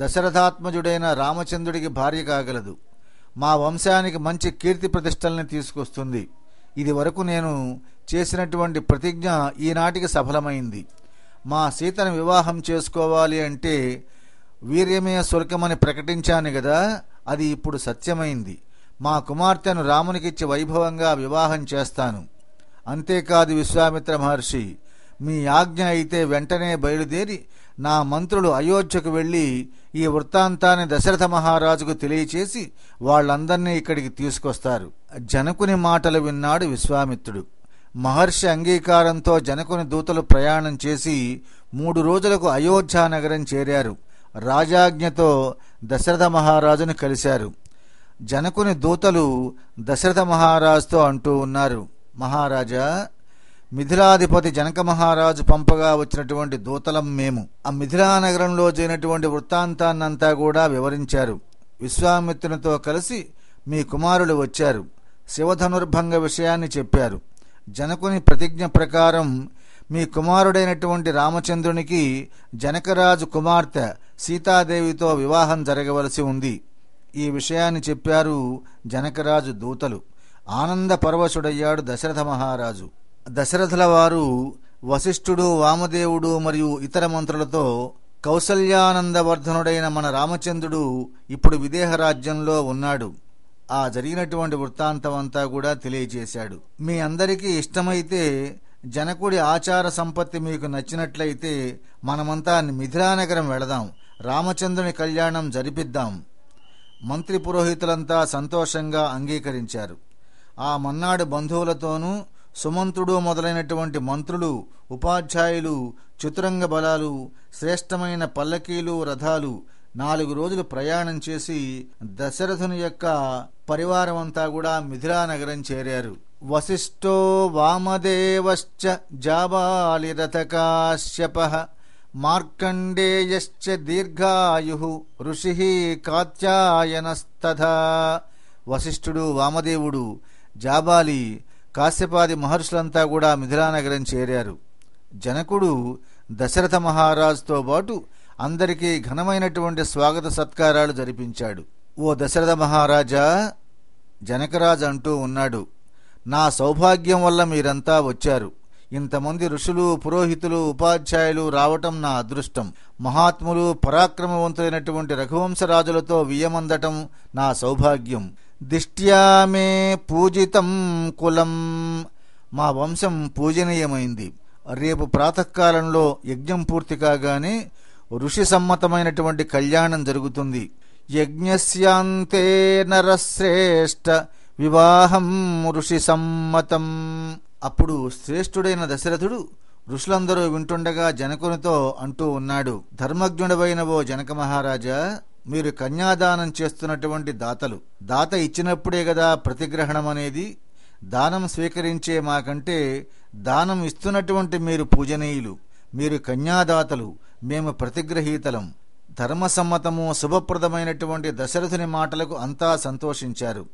దశరథాత్మజుడైన రామచంద్రుడికి భార్య కాగలదు మా వంశానికి మంచి కీర్తి ప్రతిష్టల్ని తీసుకొస్తుంది ఇది వరకు నేను చేసినటువంటి ప్రతిజ్ఞ ఈనాటికి సఫలమైంది మా సీతను వివాహం చేసుకోవాలి అంటే వీర్యమే స్వర్గమని ప్రకటించాను కదా అది ఇప్పుడు సత్యమైంది మా కుమార్తెను రామునికిచ్చి వైభవంగా వివాహం చేస్తాను అంతేకాదు విశ్వామిత్ర మహర్షి మీ ఆజ్ఞ అయితే వెంటనే బయలుదేరి నా మంత్రులు అయోధ్యకు వెళ్ళి ఈ వృత్తాంతాన్ని దశరథ మహారాజుకు తెలియచేసి వాళ్లందర్నీ ఇక్కడికి తీసుకొస్తారు జనకుని మాటలు విన్నాడు విశ్వామిత్రుడు మహర్షి అంగీకారంతో జనకుని దూతలు ప్రయాణం చేసి మూడు రోజులకు నగరం చేరారు రాజాజ్ఞతో దశరథ మహారాజును కలిశారు జనకుని దూతలు దశరథ మహారాజుతో అంటూ ఉన్నారు మహారాజా మిథిలాధిపతి జనక మహారాజు పంపగా వచ్చినటువంటి దూతలం మేము ఆ మిథిలా నగరంలో జరిగినటువంటి వృత్తాంతాన్నంతా కూడా వివరించారు విశ్వామిత్రునితో కలిసి మీ కుమారులు వచ్చారు శివధనుర్భంగ విషయాన్ని చెప్పారు జనకుని ప్రతిజ్ఞ ప్రకారం మీ కుమారుడైనటువంటి రామచంద్రునికి జనకరాజు కుమార్తె సీతాదేవితో వివాహం జరగవలసి ఉంది ఈ విషయాన్ని చెప్పారు జనకరాజు దూతలు ఆనంద పరవశుడయ్యాడు దశరథ మహారాజు దశరథుల వారు వశిష్ఠుడు వామదేవుడు మరియు ఇతర మంత్రులతో కౌసల్యానందవర్ధనుడైన మన రామచంద్రుడు ఇప్పుడు విదేహరాజ్యంలో ఉన్నాడు ఆ జరిగినటువంటి వృత్తాంతం అంతా కూడా తెలియజేశాడు మీ అందరికీ ఇష్టమైతే జనకుడి ఆచార సంపత్తి మీకు నచ్చినట్లయితే మనమంతా మిథిలానగరం వెళదాం రామచంద్రుని కళ్యాణం జరిపిద్దాం మంత్రి పురోహితులంతా సంతోషంగా అంగీకరించారు ఆ మన్నాడు బంధువులతోనూ సుమంతుడు మొదలైనటువంటి మంత్రులు ఉపాధ్యాయులు చతురంగ బలాలు శ్రేష్టమైన పల్లకీలు రథాలు నాలుగు రోజులు ప్రయాణం చేసి దశరథుని యొక్క పరివారమంతా కూడా మిథిలా నగరం చేరారు వశిష్టో వామదేవశ్చ జాబాలిరథకాశ్యప మార్కండేయశ్చ దీర్ఘాయు ఋషి కాత్యాయనస్తథ వశిష్ఠుడు వామదేవుడు జాబాలి కాశ్యపాది మహర్షులంతా కూడా మిథిలానగరం చేరారు జనకుడు దశరథ మహారాజుతో పాటు అందరికీ ఘనమైనటువంటి స్వాగత సత్కారాలు జరిపించాడు ఓ దశరథ మహారాజా జనకరాజు అంటూ ఉన్నాడు నా సౌభాగ్యం వల్ల మీరంతా వచ్చారు ఇంతమంది ఋషులు పురోహితులు ఉపాధ్యాయులు రావటం నా అదృష్టం మహాత్ములు పరాక్రమవంతులైనటువంటి రఘువంశరాజులతో వియమందటం నా సౌభాగ్యం దిష్ట్యా మే పూజితం కులం మా వంశం పూజనీయమైంది రేపు ప్రాతకాలంలో యజ్ఞం పూర్తి కాగానే ఋషి సమ్మతమైనటువంటి కళ్యాణం జరుగుతుంది యజ్ఞస్యాంతే నరశ్రేష్ట వివాహం ఋషి సమ్మతం అప్పుడు శ్రేష్ఠుడైన దశరథుడు ఋషులందరూ వింటుండగా జనకునితో అంటూ ఉన్నాడు ధర్మజ్ఞుడవైన ఓ జనక మహారాజా మీరు కన్యాదానం చేస్తున్నటువంటి దాతలు దాత ఇచ్చినప్పుడే కదా ప్రతిగ్రహణం అనేది దానం స్వీకరించే మాకంటే దానం ఇస్తున్నటువంటి మీరు పూజనీయులు మీరు కన్యాదాతలు మేము ప్రతిగ్రహీతలం ధర్మసమ్మతము శుభప్రదమైనటువంటి దశరథుని మాటలకు అంతా సంతోషించారు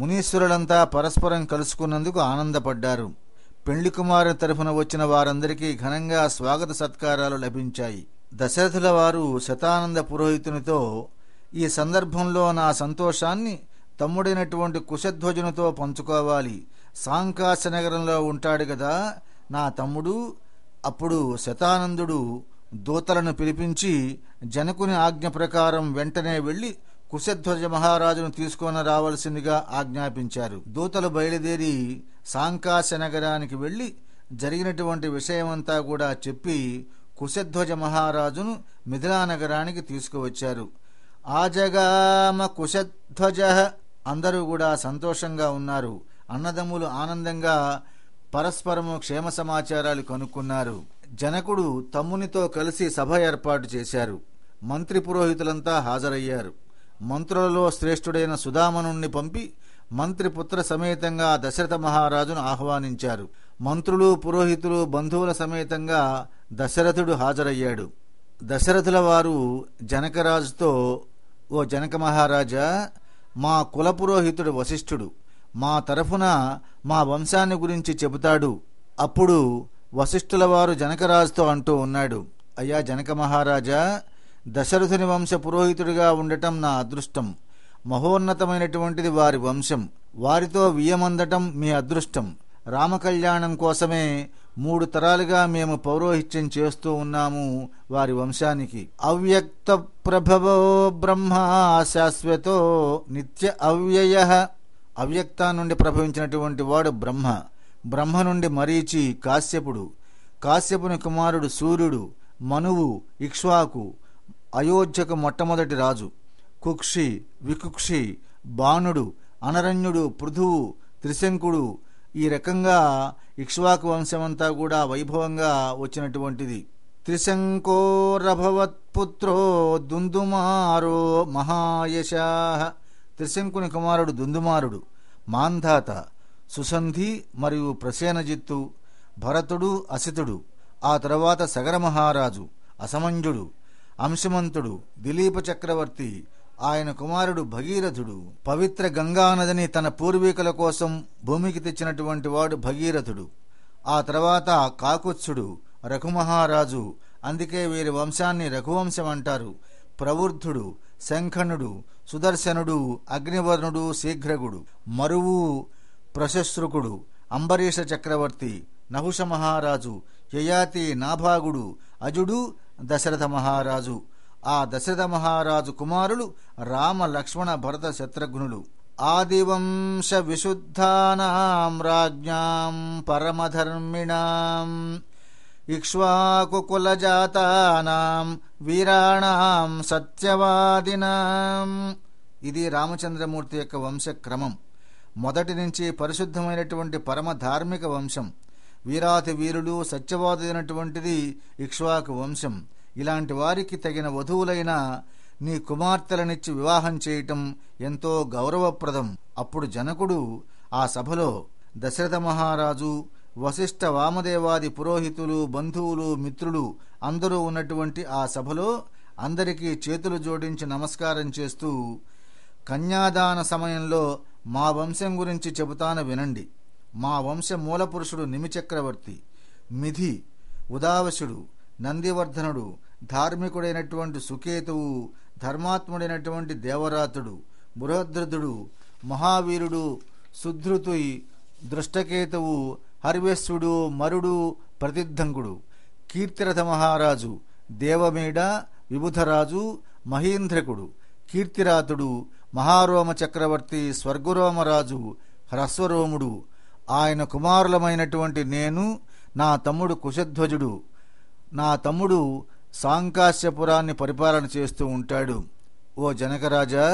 మునీశ్వరులంతా పరస్పరం కలుసుకున్నందుకు ఆనందపడ్డారు పెండ్లి తరఫున వచ్చిన వారందరికీ ఘనంగా స్వాగత సత్కారాలు లభించాయి దశరథుల వారు శతానంద పురోహితునితో ఈ సందర్భంలో నా సంతోషాన్ని తమ్ముడైనటువంటి కుశధ్వజునితో పంచుకోవాలి సాంకాశ నగరంలో ఉంటాడు కదా నా తమ్ముడు అప్పుడు శతానందుడు దూతలను పిలిపించి జనకుని ఆజ్ఞ ప్రకారం వెంటనే వెళ్ళి కుశధ్వజ మహారాజును తీసుకొని రావలసిందిగా ఆజ్ఞాపించారు దూతలు బయలుదేరి సాంకాశ నగరానికి వెళ్ళి జరిగినటువంటి విషయమంతా కూడా చెప్పి కుశధ్వజ మహారాజును మిథిలానగరానికి తీసుకువచ్చారు ఆజగామ కుశధ్వజ అందరూ కూడా సంతోషంగా ఉన్నారు అన్నదమ్ములు ఆనందంగా పరస్పరము క్షేమ సమాచారాలు కనుక్కున్నారు జనకుడు తమ్మునితో కలిసి సభ ఏర్పాటు చేశారు మంత్రి పురోహితులంతా హాజరయ్యారు మంత్రులలో శ్రేష్ఠుడైన సుధామనుణ్ణి పంపి మంత్రి పుత్ర సమేతంగా దశరథ మహారాజును ఆహ్వానించారు మంత్రులు పురోహితులు బంధువుల సమేతంగా దశరథుడు హాజరయ్యాడు దశరథుల వారు జనకరాజుతో ఓ జనక మహారాజా మా కులపురోహితుడు వశిష్ఠుడు మా తరఫున మా వంశాన్ని గురించి చెబుతాడు అప్పుడు వశిష్ఠుల వారు జనకరాజుతో అంటూ ఉన్నాడు అయ్యా జనక మహారాజా దశరథుని వంశ పురోహితుడిగా ఉండటం నా అదృష్టం మహోన్నతమైనటువంటిది వారి వంశం వారితో వియమందటం మీ అదృష్టం రామకళ్యాణం కోసమే మూడు తరాలుగా మేము పౌరోహిత్యం చేస్తూ ఉన్నాము వారి వంశానికి అవ్యక్త ప్రభవో బ్రహ్మ శాశ్వతో నిత్య అవ్యయ అవ్యక్త నుండి ప్రభవించినటువంటి వాడు బ్రహ్మ బ్రహ్మ నుండి మరీచి కాశ్యపుడు కాశ్యపుని కుమారుడు సూర్యుడు మనువు ఇక్ష్వాకు అయోధ్యకు మొట్టమొదటి రాజు కుక్షి వికుక్షి బాణుడు అనరణ్యుడు పృథువు త్రిశంకుడు ఈ రకంగా ఇక్ష్వాకు వంశమంతా కూడా వైభవంగా వచ్చినటువంటిది త్రిశంకోరభవత్పుత్రో దుందుమారో మహాయశా త్రిశంకుని కుమారుడు దుందుమారుడు మాంధాత సుసంధి మరియు ప్రసేనజిత్తు భరతుడు అసితుడు ఆ తర్వాత సగర మహారాజు అసమంజుడు అంశమంతుడు దిలీప చక్రవర్తి ఆయన కుమారుడు భగీరథుడు పవిత్ర గంగానదిని తన పూర్వీకుల కోసం భూమికి తెచ్చినటువంటి వాడు భగీరథుడు ఆ తర్వాత కాకుత్సుడు రఘుమహారాజు అందుకే వీరి వంశాన్ని రఘువంశం అంటారు ప్రవృద్ధుడు శంఖనుడు సుదర్శనుడు అగ్నివర్ణుడు శీఘ్రగుడు మరువు ప్రశస్రుకుడు అంబరీష చక్రవర్తి నహుష మహారాజు యయాతి నాభాగుడు అజుడు దశరథ మహారాజు ఆ దశరథ మహారాజు కుమారులు రామ లక్ష్మణ భరత శత్రుఘ్నులు ఆదివంశ విశుద్ధానాం రాజ్ఞాం పరమధర్మిణాం ఇక్ష్వాకుకులజాతానాం వీరాణాం సత్యవాదినాం ఇది రామచంద్రమూర్తి యొక్క వంశక్రమం మొదటి నుంచి పరిశుద్ధమైనటువంటి పరమ ధార్మిక వంశం వీరాతి వీరులు సత్యవాదులైనటువంటిది ఇక్ష్వాకు వంశం ఇలాంటి వారికి తగిన వధువులైన నీ కుమార్తెలనిచ్చి వివాహం చేయటం ఎంతో గౌరవప్రదం అప్పుడు జనకుడు ఆ సభలో దశరథ మహారాజు వశిష్ఠ వామదేవాది పురోహితులు బంధువులు మిత్రులు అందరూ ఉన్నటువంటి ఆ సభలో అందరికీ చేతులు జోడించి నమస్కారం చేస్తూ కన్యాదాన సమయంలో మా వంశం గురించి చెబుతాను వినండి మా వంశ మూలపురుషుడు నిమిచక్రవర్తి మిధి ఉదావశుడు నందివర్ధనుడు ధార్మికుడైనటువంటి సుకేతువు ధర్మాత్ముడైనటువంటి దేవరాతుడు బృహద్రథుడు మహావీరుడు సుధృతు దృష్టకేతువు హరివేశ్వడు మరుడు ప్రతిద్ధంకుడు కీర్తిరథ మహారాజు దేవమేడ విబుధరాజు మహీంద్రకుడు కీర్తిరాతుడు మహారోమ చక్రవర్తి స్వర్గురోమరాజు హ్రస్వరోముడు ఆయన కుమారులమైనటువంటి నేను నా తమ్ముడు కుశధ్వజుడు నా తమ్ముడు సాంకాశ్యపురాన్ని పరిపాలన చేస్తూ ఉంటాడు ఓ జనకరాజా